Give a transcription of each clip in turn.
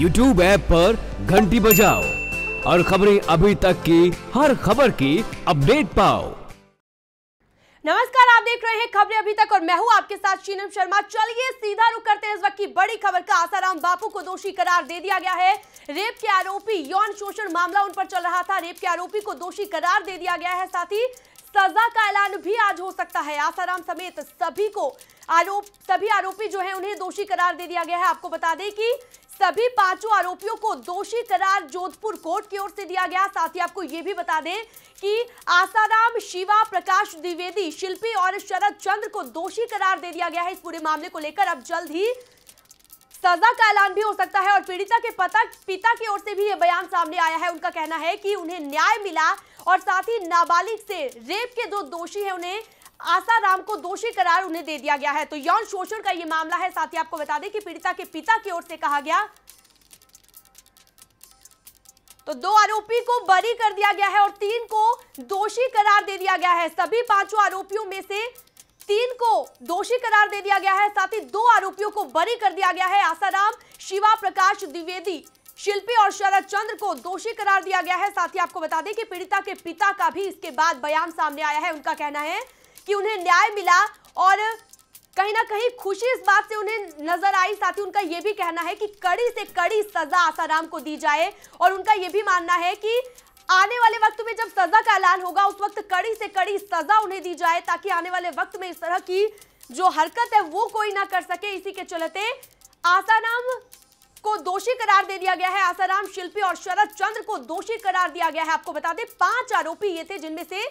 YouTube app पर घंटी बजाओ और खबरें अभी तक की हर खबर की अपडेट पाओ नमस्कार आप देख रहे हैं खबरें अभी तक और मैं हूं आपके साथ शीनम शर्मा चलिए सीधा रुक करते हैं इस वक्त की बड़ी खबर का आसाराम बापू को दोषी करार दे दिया गया है रेप के आरोपी यौन शोषण मामला उन पर चल रहा था रेप के आरोपी को दोषी करार दे दिया गया है साथ ही सजा का ऐलान भी आज हो सकता है आसाराम समेत सभी को आरोप सभी आरोपी जो है उन्हें दोषी करार दे दिया गया है आपको बता दें कि सभी पांचों आरोपियों को दोषी करार जोधपुर कोर्ट की ओर से दिया गया साथ ही आपको यह भी बता दें कि आसाराम शिवा प्रकाश द्विवेदी शिल्पी और शरद चंद्र को दोषी करार दे दिया गया है इस पूरे मामले को लेकर अब जल्द ही सजा का ऐलान भी हो सकता है और पीड़िता के पता पिता की ओर से भी यह बयान सामने आया है उनका कहना है कि उन्हें न्याय मिला और साथ ही नाबालिग से रेप के दो दोषी हैं उन्हें आसाराम को दोषी करार उन्हें दे दिया गया है तो यौन शोषण का यह मामला है साथ ही आपको बता दें कि पीड़िता के पिता की ओर से कहा गया तो दो आरोपी को बरी कर दिया गया है और तीन को दोषी करार दे दिया गया है सभी पांचों आरोपियों में से तीन को दोषी करार दे दिया गया है साथ ही दो आरोपियों को बरी कर दिया गया है आसाराम शिवा प्रकाश द्विवेदी शिल्पी और शरद चंद्र को दोषी करार दिया गया है साथ ही आपको बता दें कि पीड़िता के पिता का भी इसके बाद बयान सामने आया है उनका कहना है कि उन्हें न्याय मिला और कहीं ना कहीं खुशी इस बात से उन्हें नजर आई साथ ही उनका यह भी कहना है कि कड़ी से कड़ी सजा आसाराम को दी जाए और उनका यह भी मानना है कि आने वाले वक्त में जब सजा का ऐलान होगा उस वक्त कड़ी से कड़ी सजा उन्हें दी जाए ताकि आने वाले वक्त में इस तरह की जो हरकत है वो कोई ना कर सके इसी के चलते आसाराम को दोषी करार दे दिया गया है आसाराम शिल्पी और शरद चंद्र को दोषी करार दिया गया है आपको बता दें पांच आरोपी ये थे जिनमें से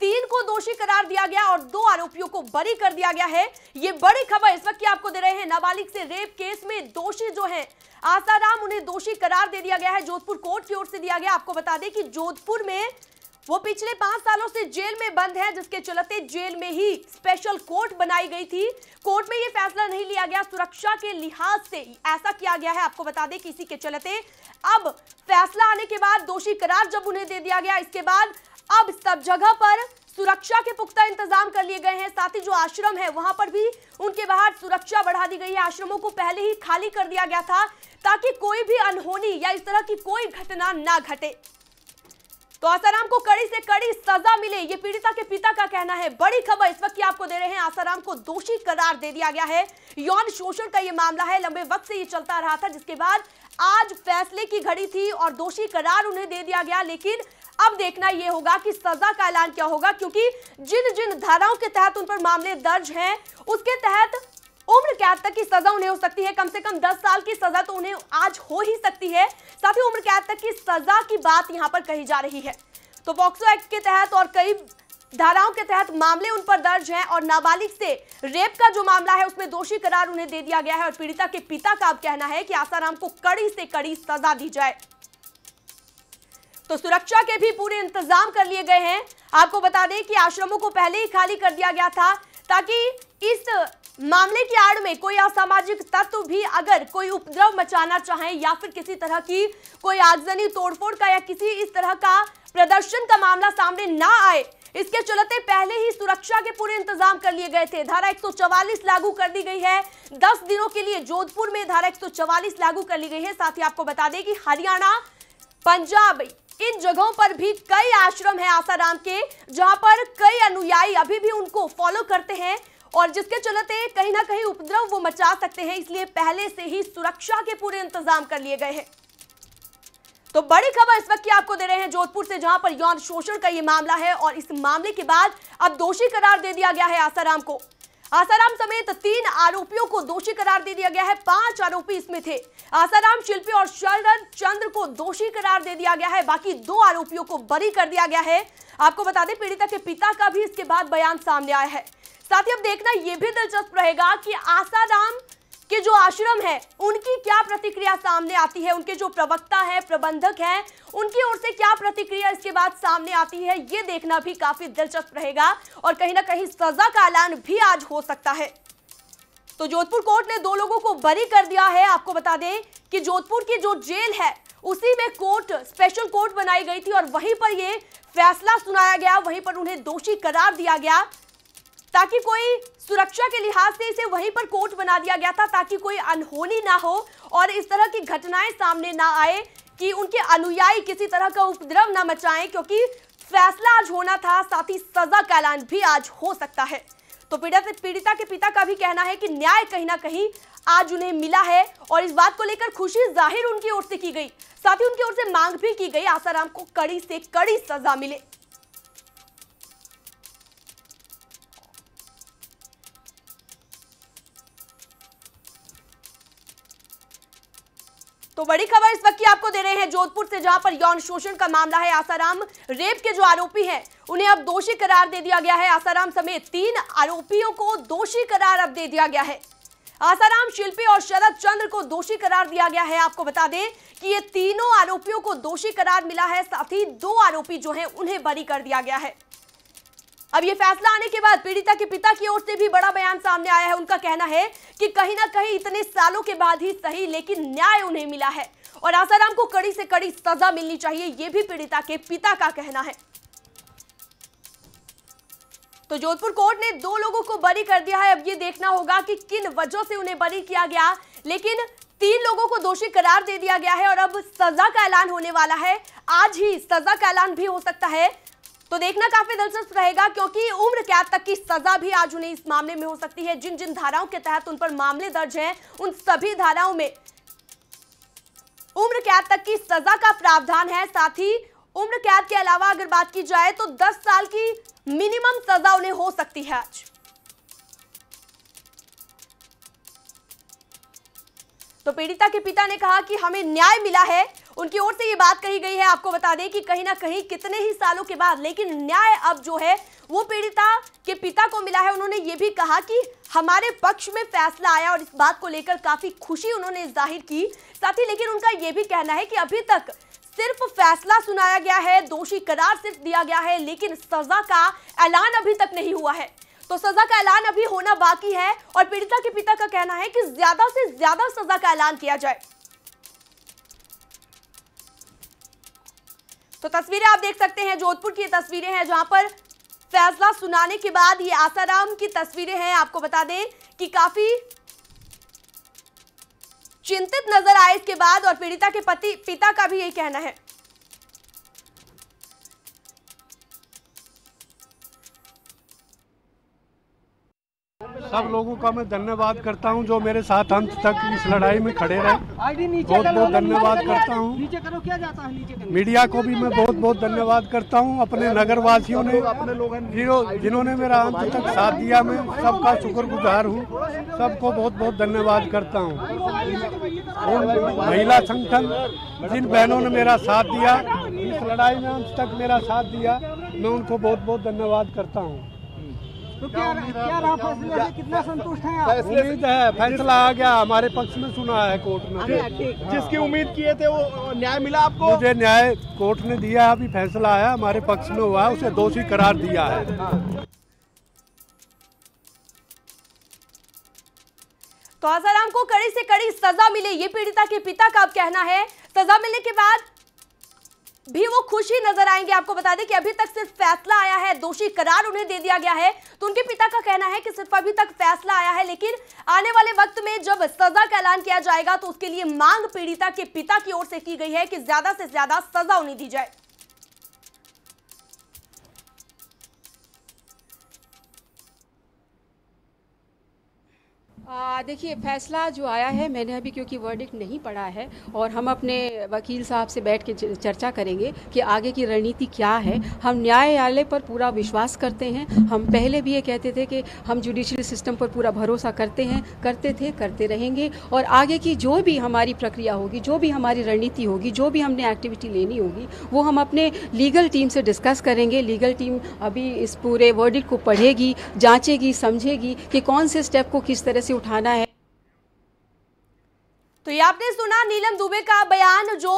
तीन को दोषी करार दिया गया और दो आरोपियों को बरी कर दिया गया है ये बड़ी खबर इस वक्त की आपको दे रहे हैं नाबालिग से रेप केस में दोषी जो है आसाराम उन्हें दोषी करार दे दिया गया है जोधपुर कोर्ट की ओर से दिया गया आपको बता दें कि जोधपुर में वो पिछले पांच सालों से जेल में बंद है जिसके चलते जेल में ही स्पेशल कोर्ट बनाई गई थी कोर्ट में ये फैसला नहीं लिया गया सुरक्षा के लिहाज से ऐसा किया गया है आपको बता दें कि इसी के चलते अब फैसला आने के बाद दोषी करार जब उन्हें दे दिया गया इसके बाद अब सब जगह पर सुरक्षा के पुख्ता इंतजाम कर लिए गए हैं साथ ही जो आश्रम है वहां पर भी उनके बाहर सुरक्षा बढ़ा दी गई है आश्रमों को पहले ही खाली कर दिया गया था ताकि कोई भी अनहोनी या इस तरह की कोई घटना ना घटे तो आसाराम को कड़ी से कड़ी सजा मिले ये पीड़िता के पिता का कहना है बड़ी खबर इस वक्त की आपको दे रहे हैं आसाराम को दोषी करार दे दिया गया है यौन शोषण का ये मामला है लंबे वक्त से ये चलता रहा था जिसके बाद आज फैसले की घड़ी थी और दोषी करार उन्हें दे दिया गया लेकिन अब देखना यह होगा कि सजा का ऐलान क्या होगा क्योंकि जिन जिन धाराओं के तहत उन पर मामले दर्ज हैं उसके तहत उम्र कैद तक की सजा उन्हें हो सकती है कम से कम 10 साल की सजा तो उन्हें आज हो ही सकती है साथ ही उम्र कैद तक की सजा की बात यहां पर कही जा रही है तो पॉक्सो एक्ट के तहत और कई धाराओं के तहत मामले उन पर दर्ज हैं और नाबालिग से रेप का जो मामला है उसमें दोषी करार उन्हें दे दिया गया है और पीड़िता के पिता का अब कहना है कि आसाराम को कड़ी से कड़ी सजा दी जाए तो सुरक्षा के भी पूरे इंतजाम कर लिए गए हैं आपको बता दें कि आश्रमों को पहले ही खाली कर दिया गया था ताकि इस मामले की आड़ में कोई असामाजिक तत्व भी अगर कोई उपद्रव मचाना चाहे या फिर किसी तरह की कोई आगजनी तोड़फोड़ का या किसी इस तरह का प्रदर्शन का मामला सामने ना आए इसके चलते पहले ही सुरक्षा के पूरे इंतजाम कर लिए गए थे धारा 144 लागू कर दी गई है 10 दिनों के लिए जोधपुर में धारा 144 लागू कर ली गई है साथ ही आपको बता दें कि हरियाणा पंजाब इन जगहों पर भी कई आश्रम है आसाराम के जहां पर कई अनुयायी अभी भी उनको फॉलो करते हैं और जिसके चलते कहीं ना कहीं उपद्रव वो मचा सकते हैं इसलिए पहले से ही सुरक्षा के पूरे इंतजाम कर लिए गए हैं तो बड़ी खबर इस वक्त की आपको दे रहे हैं जोधपुर से जहां पर यौन शोषण का ये मामला है और इस मामले के बाद अब दोषी करार दे दिया गया है आसाराम को आसाराम समेत तीन आरोपियों को दोषी करार दे दिया गया है पांच आरोपी इसमें थे आसाराम शिल्पी और शरण चंद्र को दोषी करार दे दिया गया है बाकी दो आरोपियों को बरी कर दिया गया है आपको बता दें पीड़िता के पिता का भी इसके बाद बयान सामने आया है साथ ही अब देखना यह भी दिलचस्प रहेगा कि आसाराम कि जो आश्रम है उनकी क्या प्रतिक्रिया सामने आती है उनके जो प्रवक्ता है प्रबंधक है उनकी ओर से क्या प्रतिक्रिया इसके बाद सामने आती है ये देखना भी काफी दिलचस्प रहेगा और कहीं ना कहीं सजा का ऐलान भी आज हो सकता है तो जोधपुर कोर्ट ने दो लोगों को बरी कर दिया है आपको बता दें कि जोधपुर की जो जेल है उसी में कोर्ट स्पेशल कोर्ट बनाई गई थी और वहीं पर यह फैसला सुनाया गया वहीं पर उन्हें दोषी करार दिया गया ताकि कोई सुरक्षा के लिहाज से इसे वहीं पर कोर्ट बना दिया गया था ताकि कोई अनहोनी ना हो और इस तरह की घटनाएं सामने ना आए कि उनके अनुयायी किसी तरह का उपद्रव ना मचाएं क्योंकि फैसला आज होना था साथ ही सजा का ऐलान भी आज हो सकता है तो पीड़ित पीड़िता के पिता का भी कहना है कि न्याय कहीं ना कहीं आज उन्हें मिला है और इस बात को लेकर खुशी जाहिर उनकी ओर से की गई साथ ही उनकी ओर से मांग भी की गई आसाराम को कड़ी से कड़ी सजा मिले तो बड़ी खबर इस वक्त की आपको दे रहे हैं जोधपुर से जहां पर यौन शोषण का मामला है आसाराम रेप के जो आरोपी हैं उन्हें अब दोषी करार दे दिया गया है आसाराम समेत तीन आरोपियों को दोषी करार अब दे दिया गया है आसाराम शिल्पी और शरद चंद्र को दोषी करार दिया गया है आपको बता दें कि ये तीनों आरोपियों को दोषी करार मिला है साथ ही दो आरोपी जो है उन्हें बरी कर दिया गया है अब ये फैसला आने के बाद पीड़िता के पिता की ओर से भी बड़ा बयान सामने आया है उनका कहना है कि कहीं ना कहीं इतने सालों के बाद ही सही लेकिन न्याय उन्हें मिला है और आसाराम को कड़ी से कड़ी सजा मिलनी चाहिए ये भी पीड़िता के पिता का कहना है तो जोधपुर कोर्ट ने दो लोगों को बरी कर दिया है अब ये देखना होगा कि किन वजह से उन्हें बरी किया गया लेकिन तीन लोगों को दोषी करार दे दिया गया है और अब सजा का ऐलान होने वाला है आज ही सजा का ऐलान भी हो सकता है तो देखना काफी दिलचस्प रहेगा क्योंकि उम्र कैद तक की सजा भी आज उन्हें इस मामले में हो सकती है जिन जिन धाराओं के तहत उन पर मामले दर्ज हैं उन सभी धाराओं में उम्र कैद तक की सजा का प्रावधान है साथ ही उम्र कैद के अलावा अगर बात की जाए तो 10 साल की मिनिमम सजा उन्हें हो सकती है आज तो पीड़िता के पिता ने कहा कि हमें न्याय मिला है उनकी ओर से ये बात कही गई है आपको बता दें कि कहीं ना कहीं कितने ही सालों के बाद लेकिन न्याय अब जो है वो पीड़िता के पिता को मिला है उन्होंने ये भी कहा कि हमारे पक्ष में फैसला आया और इस बात को लेकर काफी खुशी उन्होंने जाहिर की साथ ही लेकिन उनका ये भी कहना है कि अभी तक सिर्फ फैसला सुनाया गया है दोषी करार सिर्फ दिया गया है लेकिन सजा का ऐलान अभी तक नहीं हुआ है तो सजा का ऐलान अभी होना बाकी है और पीड़िता के पिता का कहना है कि ज्यादा से ज्यादा सजा का ऐलान किया जाए तो तस्वीरें आप देख सकते हैं जोधपुर की तस्वीरें हैं जहां पर फैसला सुनाने के बाद ये आसाराम की तस्वीरें हैं आपको बता दें कि काफी चिंतित नजर आए इसके बाद और पीड़िता के पति पिता का भी यही कहना है सब लोगों का मैं धन्यवाद करता हूं जो मेरे साथ अंत तक इस लड़ाई में खड़े रहे बहुत बहुत धन्यवाद करता हूं मीडिया को भी मैं बहुत बहुत धन्यवाद करता हूं अपने नगर वासियों ने जिन्होंने मेरा अंत तक साथ दिया मैं सबका शुक्र गुजार हूँ सबको बहुत बहुत धन्यवाद करता हूँ महिला संगठन जिन बहनों ने मेरा साथ दिया इस लड़ाई में अंत तक मेरा साथ दिया मैं उनको बहुत बहुत धन्यवाद करता हूँ तो क्या क्या रहा फैसला कितना संतुष्ट हैं आप उम्मीद है फैसला आ गया हमारे पक्ष में सुना है कोर्ट ने जिसकी उम्मीद किए थे वो न्याय मिला आपको मुझे न्याय कोर्ट ने दिया अभी फैसला आया हमारे पक्ष में हुआ है उसे दोषी करार दिया है तो आसाराम को कड़ी से कड़ी सजा मिले ये पीड़िता के पिता का अब कहना है सजा मिलने के बाद भी वो खुशी नजर आएंगे आपको बता दें कि अभी तक सिर्फ फैसला आया है दोषी करार उन्हें दे दिया गया है तो उनके पिता का कहना है कि सिर्फ अभी तक फैसला आया है लेकिन आने वाले वक्त में जब सजा का ऐलान किया जाएगा तो उसके लिए मांग पीड़िता के पिता की ओर से की गई है कि ज्यादा से ज्यादा सजा उन्हें दी जाए देखिए फैसला जो आया है मैंने अभी क्योंकि वर्डिक्ट नहीं पढ़ा है और हम अपने वकील साहब से बैठ के चर्चा करेंगे कि आगे की रणनीति क्या है हम न्यायालय पर पूरा विश्वास करते हैं हम पहले भी ये कहते थे कि हम जुडिशियल सिस्टम पर पूरा भरोसा करते हैं करते थे करते रहेंगे और आगे की जो भी हमारी प्रक्रिया होगी जो भी हमारी रणनीति होगी जो भी हमने एक्टिविटी लेनी होगी वो हम अपने लीगल टीम से डिस्कस करेंगे लीगल टीम अभी इस पूरे वर्डिक्ट को पढ़ेगी जाँचेगी समझेगी कि कौन से स्टेप को किस तरह से से उठाना है तो ये आपने सुना नीलम दुबे का बयान जो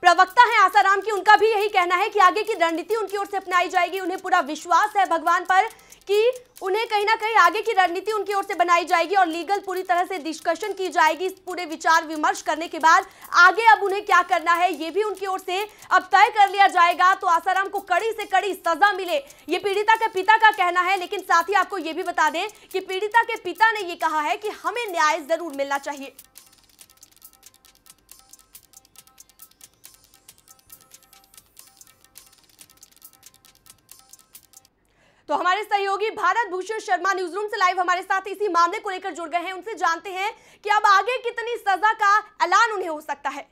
प्रवक्ता हैं आसाराम की उनका भी यही कहना है कि आगे की रणनीति उनकी ओर से अपनाई जाएगी उन्हें पूरा विश्वास है भगवान पर कि उन्हें कहीं ना कहीं आगे की रणनीति उनकी ओर से बनाई जाएगी और लीगल पूरी तरह से डिस्कशन की जाएगी इस पूरे विचार विमर्श करने के बाद आगे अब उन्हें क्या करना है ये भी उनकी ओर से अब तय कर लिया जाएगा तो आसाराम को कड़ी से कड़ी सजा मिले ये पीड़िता के पिता का कहना है लेकिन साथ ही आपको ये भी बता दें कि पीड़िता के पिता ने ये कहा है कि हमें न्याय जरूर मिलना चाहिए तो हमारे सहयोगी भारत भूषण शर्मा न्यूज रूम से लाइव हमारे साथ इसी मामले को लेकर जुड़ गए हैं उनसे जानते हैं कि अब आगे कितनी सजा का ऐलान उन्हें हो सकता है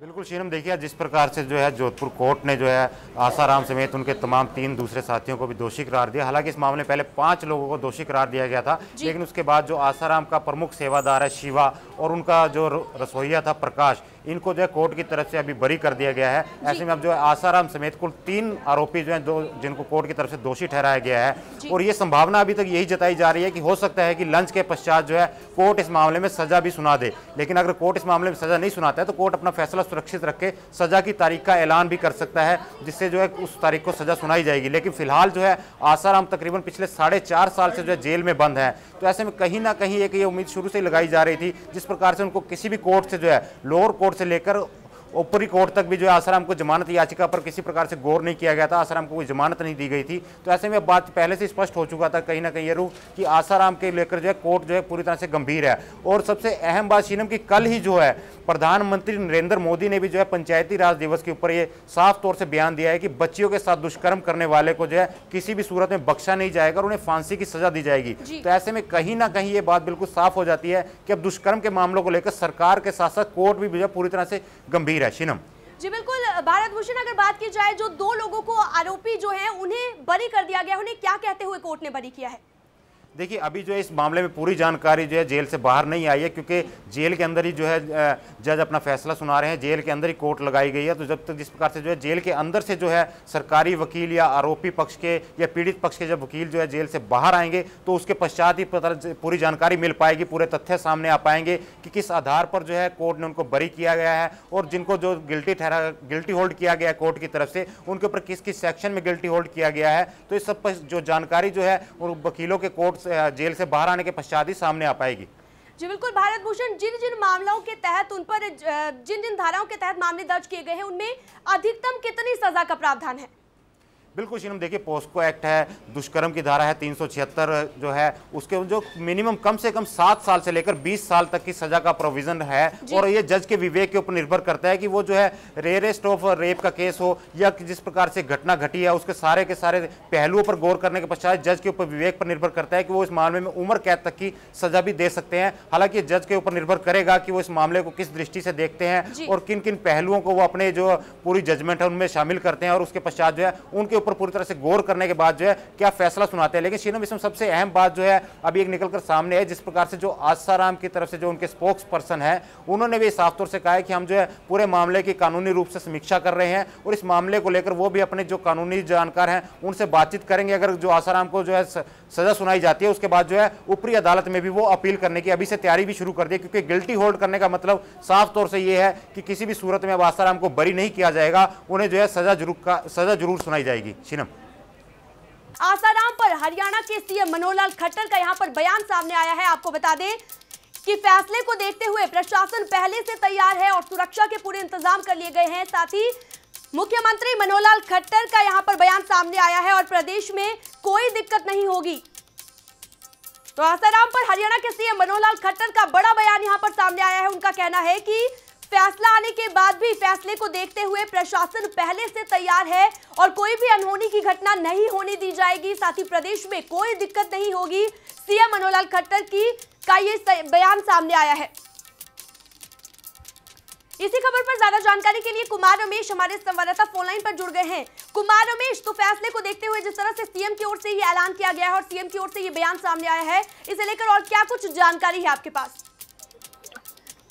बिल्कुल शीरम देखिए जिस प्रकार से जो है जोधपुर कोर्ट ने जो है आसाराम समेत उनके तमाम तीन दूसरे साथियों को भी दोषी करार दिया हालांकि इस मामले में पहले पांच लोगों को दोषी करार दिया गया था लेकिन उसके बाद जो आसाराम का प्रमुख सेवादार है शिवा और उनका जो रसोईया था प्रकाश इनको जो है कोर्ट की तरफ से अभी बरी कर दिया गया है ऐसे में अब जो है आसाराम समेत कुल तीन आरोपी जो है दो जिनको कोर्ट की तरफ से दोषी ठहराया गया है और ये संभावना अभी तक यही जताई जा रही है कि हो सकता है कि लंच के पश्चात जो है कोर्ट इस मामले में सजा भी सुना दे लेकिन अगर कोर्ट इस मामले में सजा नहीं सुनाता है तो कोर्ट अपना फैसला सुरक्षित रख के सजा की तारीख का ऐलान भी कर सकता है जिससे जो है उस तारीख को सजा सुनाई जाएगी लेकिन फिलहाल जो है आसाराम तकरीबन पिछले साढ़े चार साल से जो है जेल में बंद है तो ऐसे में कहीं ना कहीं एक ये उम्मीद शुरू से लगाई जा रही थी जिस प्रकार से उनको किसी भी कोर्ट से जो है लोअर कोर्ट से लेकर ऊपरी कोर्ट तक भी जो है आसाराम को जमानत याचिका पर किसी प्रकार से गौर नहीं किया गया था आसाराम को कोई जमानत नहीं दी गई थी तो ऐसे में बात पहले से स्पष्ट हो चुका था कहीं ना कहीं ये रूप कि आसाराम के लेकर जो है कोर्ट जो है पूरी तरह से गंभीर है और सबसे अहम बात शीनम की कल ही जो है प्रधानमंत्री नरेंद्र मोदी ने भी जो है पंचायती राज दिवस के ऊपर ये साफ तौर से बयान दिया है कि बच्चियों के साथ दुष्कर्म करने वाले को जो है किसी भी सूरत में बख्शा नहीं जाएगा और उन्हें फांसी की सजा दी जाएगी तो ऐसे में कहीं ना कहीं ये बात बिल्कुल साफ हो जाती है कि अब दुष्कर्म के मामलों को लेकर सरकार के साथ साथ कोर्ट भी जो पूरी तरह से गंभीर है शुक्रिया शीनम जी बिल्कुल भारत भूषण अगर बात की जाए जो दो लोगों को आरोपी जो है उन्हें बरी कर दिया गया उन्हें क्या कहते हुए कोर्ट ने बरी किया है देखिए अभी जो है इस मामले में पूरी जानकारी जो है जेल से बाहर नहीं आई है क्योंकि जेल के अंदर ही जो है जज अपना फैसला सुना रहे हैं जेल के अंदर ही कोर्ट लगाई गई है तो जब तक जिस प्रकार से जो है जेल के अंदर से जो है सरकारी वकील या आरोपी पक्ष के या पीड़ित पक्ष के जब वकील जो है जेल से बाहर आएंगे तो उसके पश्चात ही पूरी जानकारी मिल पाएगी पूरे तथ्य सामने आ पाएंगे कि किस आधार पर जो है कोर्ट ने उनको बरी किया गया है और जिनको जो गिल्टी ठहरा गिल्टी होल्ड किया गया है कोर्ट की तरफ से उनके ऊपर किस किस सेक्शन में गिल्टी होल्ड किया गया है तो इस सब पर जो जानकारी जो है वो वकीलों के कोर्ट जेल से बाहर आने के पश्चात ही सामने आ पाएगी जी बिल्कुल भारत भूषण जिन जिन मामलों के तहत उन पर जिन जिन धाराओं के तहत मामले दर्ज किए गए हैं उनमें अधिकतम कितनी सजा का प्रावधान है बिल्कुल शीनम देखिए पोस्को एक्ट है दुष्कर्म की धारा है 376 जो है उसके जो मिनिमम कम से कम सात साल से लेकर बीस साल तक की सजा का प्रोविजन है और ये जज के विवेक के ऊपर निर्भर करता है कि वो जो है रेरेस्ट ऑफ रेप का केस हो या जिस प्रकार से घटना घटी है उसके सारे के सारे पहलुओं पर गौर करने के पश्चात जज के ऊपर विवेक पर निर्भर करता है कि वो इस मामले में उम्र कैद तक की सजा भी दे सकते हैं हालांकि जज के ऊपर निर्भर करेगा कि वो इस मामले को किस दृष्टि से देखते हैं और किन किन पहलुओं को वो अपने जो पूरी जजमेंट है उनमें शामिल करते हैं और उसके पश्चात जो है उनके ऊपर पूरी तरह से गौर करने के बाद जो है क्या फैसला सुनाते हैं लेकिन शीनम इसमें सबसे अहम बात जो है अभी एक निकलकर सामने है जिस प्रकार से जो आसाराम की तरफ से जो उनके स्पोक्स पर्सन है उन्होंने भी साफ तौर से कहा है कि हम जो है पूरे मामले की कानूनी रूप से समीक्षा कर रहे हैं और इस मामले को लेकर वो भी अपने जो कानूनी जानकार हैं उनसे बातचीत करेंगे अगर जो आसाराम को जो है सज़ा सुनाई जाती है उसके बाद जो है ऊपरी अदालत में भी वो अपील करने की अभी से तैयारी भी शुरू कर दी क्योंकि गिल्टी होल्ड करने का मतलब साफ तौर से ये है कि किसी भी सूरत में वास्ताराम को बरी नहीं किया जाएगा उन्हें जो है सज़ा जरूर सज़ा जरूर सुनाई जाएगी छिनम आसाराम पर हरियाणा के सीएम मनोहर लाल खट्टर का यहाँ पर बयान सामने आया है आपको बता दें कि फैसले को देखते हुए प्रशासन पहले से तैयार है और सुरक्षा के पूरे इंतजाम कर लिए गए हैं साथ ही मुख्यमंत्री मनोहरलाल खट्टर का यहां पर बयान सामने आया है और प्रदेश में कोई दिक्कत नहीं होगी तो आसाराम पर हरियाणा के सीएम मनोहरलाल खट्टर का बड़ा बयान यहां पर सामने आया है उनका कहना है कि फैसला आने के बाद भी फैसले को देखते हुए प्रशासन पहले से तैयार है और कोई भी अनहोनी की घटना नहीं होने दी जाएगी साथ ही प्रदेश में कोई दिक्कत नहीं होगी सीएम मनोहरलाल खट्टर की का ये बयान सामने आया है इसी खबर पर ज्यादा जानकारी के लिए कुमार रमेश हमारे संवाददाता फोनलाइन पर जुड़ गए हैं कुमार रमेश तो फैसले को देखते हुए जिस तरह से सीएम की ओर से ये ऐलान किया गया है और सीएम की ओर से ये बयान सामने आया है इसे लेकर और क्या कुछ जानकारी है आपके पास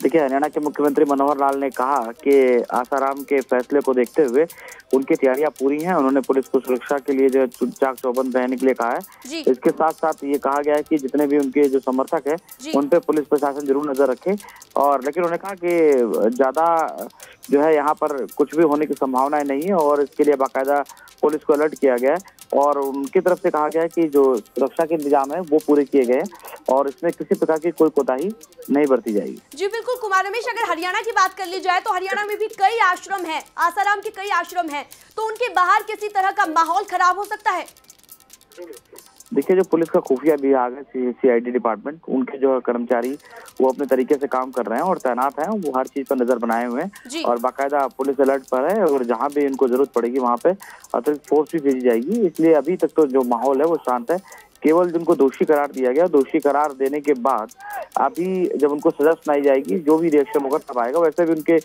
देखिए हरियाणा के मुख्यमंत्री मनोहर लाल ने कहा कि आसाराम के फैसले को देखते हुए उनकी तैयारियां पूरी हैं उन्होंने पुलिस को सुरक्षा के लिए जो चाक चौबंद रहने के लिए कहा है इसके साथ साथ ये कहा गया है कि जितने भी उनके जो समर्थक है उन पर पुलिस प्रशासन जरूर नजर रखे और लेकिन उन्होंने कहा कि ज्यादा जो है यहाँ पर कुछ भी होने की संभावनाएं नहीं है और इसके लिए बाकायदा पुलिस को अलर्ट किया गया है और उनकी तरफ से कहा गया है कि जो सुरक्षा के इंतजाम है वो पूरे किए गए और इसमें किसी प्रकार की कोई कोताही नहीं बरती जाएगी जी बिल्कुल कुमार रमेश अगर हरियाणा की बात कर ली जाए तो हरियाणा में भी कई आश्रम है आसाराम के कई आश्रम है हैं तो उनके बाहर किसी तरह का माहौल खराब हो सकता है देखिए जो पुलिस का खुफिया विभाग है सीआईडी डिपार्टमेंट उनके जो कर्मचारी वो अपने तरीके से काम कर रहे हैं और तैनात हैं वो हर चीज पर नजर बनाए हुए हैं और बाकायदा पुलिस अलर्ट पर है और जहाँ भी इनको जरूरत पड़ेगी वहाँ पे अतिरिक्त फोर्स भी भेजी जाएगी इसलिए अभी तक तो जो माहौल है वो शांत है केवल जिनको दोषी करार दिया गया दोषी करार देने के बाद अभी जब उनको सजा सुनाई जाएगी जो भी रिएक्शन होगा तब आएगा वैसे भी उनके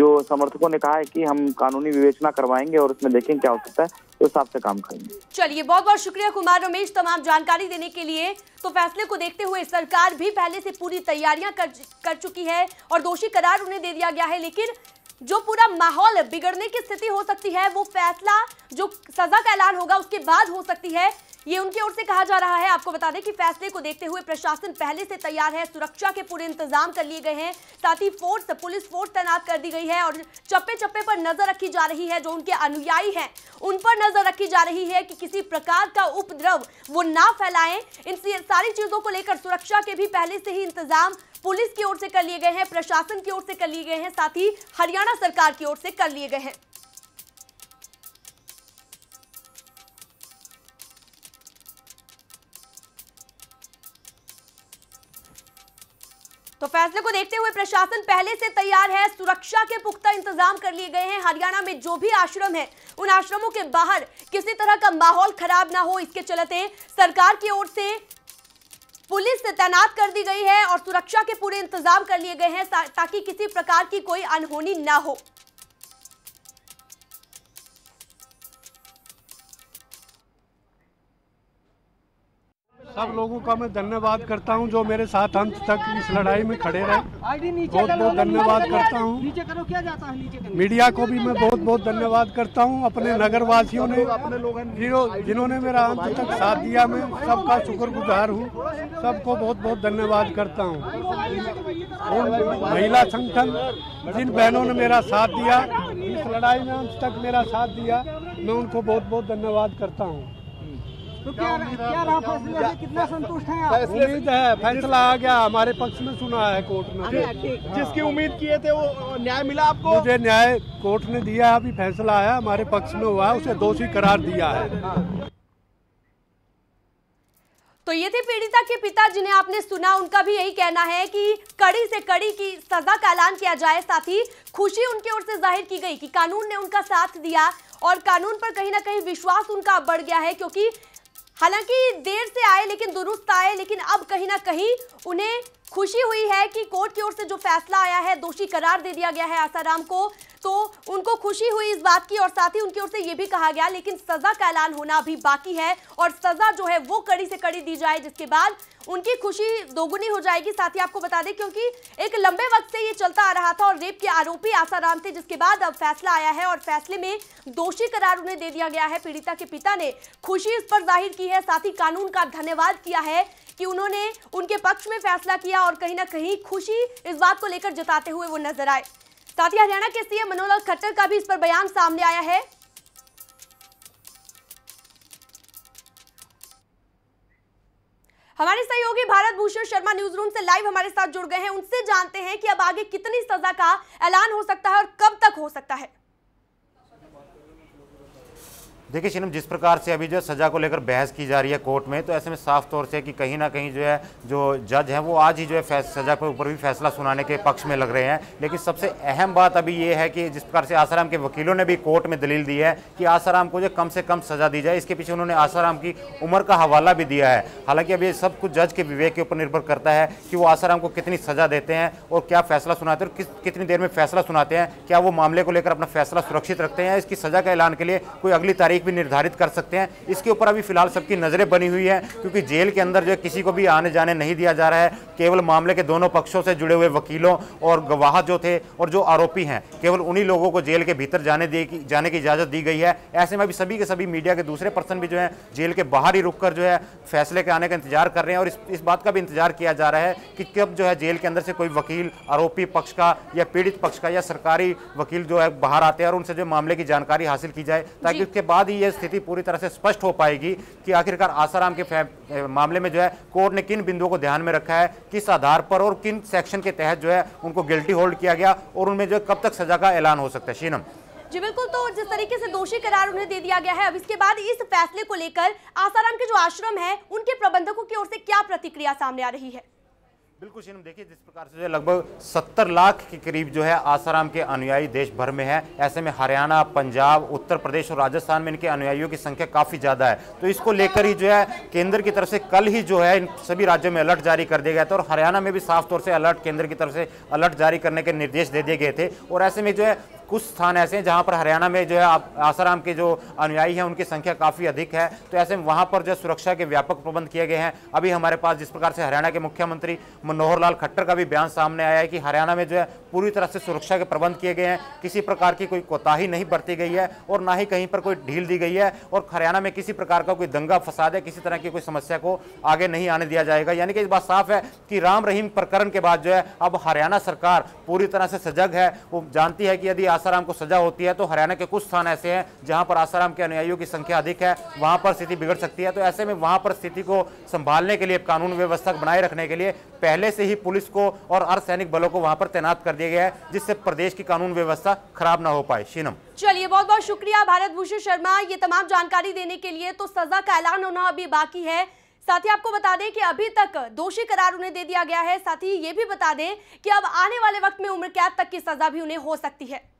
जो समर्थकों ने कहा है कि हम कानूनी विवेचना करवाएंगे और उसमें देखेंगे क्या हो सकता है तो उस तो हिसाब से काम करेंगे चलिए बहुत बहुत शुक्रिया कुमार रमेश तमाम जानकारी देने के लिए तो फैसले को देखते हुए सरकार भी पहले से पूरी तैयारियां कर, कर चुकी है और दोषी करार उन्हें दे दिया गया है लेकिन जो पूरा माहौल बिगड़ने की स्थिति हो सकती है वो फैसला जो सजा का ऐलान होगा उसके बाद हो सकती है ये उनकी ओर से कहा जा रहा है आपको बता दें कि फैसले को देखते हुए प्रशासन पहले से तैयार है सुरक्षा के पूरे इंतजाम कर लिए गए हैं साथ ही फोर्स पुलिस फोर्स तैनात कर दी गई है और चप्पे चप्पे पर नजर रखी जा रही है जो उनके अनुयायी हैं उन पर नजर रखी जा रही है कि किसी प्रकार का उपद्रव वो ना फैलाएं इन सारी चीजों को लेकर सुरक्षा के भी पहले से ही इंतजाम पुलिस की ओर से कर लिए गए हैं प्रशासन की ओर से कर लिए गए हैं साथ ही हरियाणा सरकार की ओर से कर लिए गए हैं तो फैसले को देखते हुए प्रशासन पहले से तैयार है सुरक्षा के पुख्ता इंतजाम कर लिए गए हैं हरियाणा में जो भी आश्रम है उन आश्रमों के बाहर किसी तरह का माहौल खराब ना हो इसके चलते सरकार की ओर से पुलिस तैनात कर दी गई है और सुरक्षा के पूरे इंतजाम कर लिए गए हैं ताकि किसी प्रकार की कोई अनहोनी ना हो सब लोगों का मैं धन्यवाद करता हूं जो मेरे साथ अंत तक इस लड़ाई में खड़े रहे बहुत बहुत धन्यवाद करता हूं मीडिया को भी मैं बहुत बहुत धन्यवाद करता हूं अपने नगर वासियों ने जिन्होंने मेरा अंत तक साथ दिया मैं सबका शुक्र गुजार हूँ सबको बहुत बहुत धन्यवाद करता हूँ महिला संगठन जिन बहनों ने मेरा साथ दिया इस लड़ाई में अंत तक मेरा साथ दिया मैं उनको बहुत बहुत धन्यवाद करता हूँ तो क्या क्या रहा फैसला कितना संतुष्ट हैं आप उम्मीद है फैसला आ गया हमारे पक्ष में सुना है कोर्ट ने जिसकी हाँ। उम्मीद किए थे वो न्याय मिला आपको मुझे न्याय कोर्ट ने दिया अभी फैसला आया हमारे पक्ष में हुआ उसे दोषी करार दिया है तो ये थे पीड़िता के पिता जिन्हें आपने सुना उनका भी यही कहना है कि कड़ी से कड़ी की सजा का ऐलान किया जाए साथ ही खुशी उनकी ओर से जाहिर की गई कि कानून ने उनका साथ दिया और कानून पर कहीं ना कहीं विश्वास उनका बढ़ गया है क्योंकि हालांकि देर से आए लेकिन दुरुस्त आए लेकिन अब कहीं ना कहीं उन्हें खुशी हुई है कि कोर्ट की ओर से जो फैसला आया है दोषी करार दे दिया गया है आसाराम को तो उनको खुशी हुई इस बात की और साथ ही उनकी ओर से यह भी कहा गया लेकिन सजा का ऐलान होना अभी बाकी है और सजा जो है वो कड़ी से कड़ी दी जाए जिसके बाद उनकी खुशी दोगुनी हो जाएगी साथ ही आपको बता दें क्योंकि एक लंबे वक्त से ये चलता आ रहा था और रेप के आरोपी आसाराम थे जिसके बाद अब फैसला आया है और फैसले में दोषी करार उन्हें दे दिया गया है पीड़िता के पिता ने खुशी इस पर जाहिर की है साथ ही कानून का धन्यवाद किया है कि उन्होंने उनके पक्ष में फैसला किया और कहीं ना कहीं खुशी इस बात को लेकर जताते हुए वो नजर आए साथ ही हरियाणा के सीएम मनोहर लाल खट्टर का भी इस पर बयान सामने आया है हमारे सहयोगी भारत भूषण शर्मा न्यूज रूम से लाइव हमारे साथ जुड़ गए हैं उनसे जानते हैं कि अब आगे कितनी सजा का ऐलान हो सकता है और कब तक हो सकता है देखिए शिनम जिस प्रकार से अभी जो सज़ा को लेकर बहस की जा रही है कोर्ट में तो ऐसे में साफ तौर से कि कहीं ना कहीं जो है जो जज हैं वो आज ही जो है सज़ा के ऊपर भी फैसला सुनाने के पक्ष में लग रहे हैं लेकिन सबसे अहम बात अभी ये है कि जिस प्रकार से आसाराम के वकीलों ने भी कोर्ट में दलील दी है कि आसाराम को जो कम से कम सज़ा दी जाए इसके पीछे उन्होंने आसाराम की उम्र का हवाला भी दिया है हालांकि अभी सब कुछ जज के विवेक के ऊपर निर्भर करता है कि वो आसाराम को कितनी सज़ा देते हैं और क्या फैसला सुनाते हैं और कितनी देर में फैसला सुनाते हैं क्या वो मामले को लेकर अपना फैसला सुरक्षित रखते हैं इसकी सज़ा के ऐलान के लिए कोई अगली तारीख तारीख भी निर्धारित कर सकते हैं इसके ऊपर अभी फिलहाल सबकी नज़रें बनी हुई है क्योंकि जेल के अंदर जो है किसी को भी आने जाने नहीं दिया जा रहा है केवल मामले के दोनों पक्षों से जुड़े हुए वकीलों और गवाह जो थे और जो आरोपी हैं केवल उन्हीं लोगों को जेल के भीतर जाने दे जाने की इजाज़त दी गई है ऐसे में अभी सभी के सभी मीडिया के दूसरे पर्सन भी जो है जेल के बाहर ही रुक कर जो है फैसले के आने का इंतजार कर रहे हैं और इस बात का भी इंतजार किया जा रहा है कि कब जो है जेल के अंदर से कोई वकील आरोपी पक्ष का या पीड़ित पक्ष का या सरकारी वकील जो है बाहर आते हैं और उनसे जो मामले की जानकारी हासिल की जाए ताकि उसके बाद बाद ही ये स्थिति पूरी तरह से स्पष्ट हो पाएगी कि आखिरकार आसाराम के मामले में जो है कोर्ट ने किन बिंदुओं को ध्यान में रखा है किस आधार पर और किन सेक्शन के तहत जो है उनको गिल्टी होल्ड किया गया और उनमें जो है कब तक सजा का ऐलान हो सकता है शीनम जी बिल्कुल तो जिस तरीके से दोषी करार उन्हें दे दिया गया है अब इसके बाद इस फैसले को लेकर आसाराम के जो आश्रम है उनके प्रबंधकों की ओर से क्या प्रतिक्रिया सामने आ रही है बिल्कुल सीनम देखिए जिस प्रकार से जो लगभग 70 लाख के करीब जो है आसाराम के अनुयायी देश भर में है ऐसे में हरियाणा पंजाब उत्तर प्रदेश और राजस्थान में इनके अनुयायियों की संख्या काफ़ी ज़्यादा है तो इसको लेकर ही जो है केंद्र की तरफ से कल ही जो है इन सभी राज्यों में अलर्ट जारी कर दिया गया था और हरियाणा में भी साफ तौर से अलर्ट केंद्र की तरफ से अलर्ट जारी करने के निर्देश दे दिए गए थे और ऐसे में जो है कुछ स्थान ऐसे हैं जहाँ पर हरियाणा में जो है आसाराम के जो अनुयायी हैं उनकी संख्या काफ़ी अधिक है तो ऐसे में वहाँ पर जो सुरक्षा के व्यापक प्रबंध किए गए हैं अभी हमारे पास जिस प्रकार से हरियाणा के मुख्यमंत्री मनोहर लाल खट्टर का भी बयान सामने आया है कि हरियाणा में जो है पूरी तरह से सुरक्षा के प्रबंध किए गए हैं किसी प्रकार की कोई कोताही नहीं बरती गई है और ना ही कहीं पर कोई ढील दी गई है और हरियाणा में किसी प्रकार का कोई दंगा फसाद है किसी तरह की कोई समस्या को आगे नहीं आने दिया जाएगा यानी कि इस बात साफ है कि राम रहीम प्रकरण के बाद जो है अब हरियाणा सरकार पूरी तरह से सजग है वो जानती है कि यदि आसाराम को सजा होती है तो हरियाणा के कुछ स्थान ऐसे हैं जहाँ पर आसाराम के अनुयायियों की संख्या अधिक है वहाँ पर स्थिति बिगड़ सकती है तो ऐसे में वहाँ पर स्थिति को संभालने के लिए कानून व्यवस्था बनाए रखने के लिए पहले से ही पुलिस को और अर्धसैनिक बलों को वहां पर तैनात कर दिया गया है जिससे प्रदेश की कानून व्यवस्था खराब ना हो पाए शीनम चलिए बहुत बहुत शुक्रिया भारत भूषण शर्मा ये तमाम जानकारी देने के लिए तो सजा का ऐलान होना अभी बाकी है साथ ही आपको बता दें कि अभी तक दोषी करार उन्हें दे दिया गया है साथ ही ये भी बता दें कि अब आने वाले वक्त में उम्र कैद तक की सजा भी उन्हें हो सकती है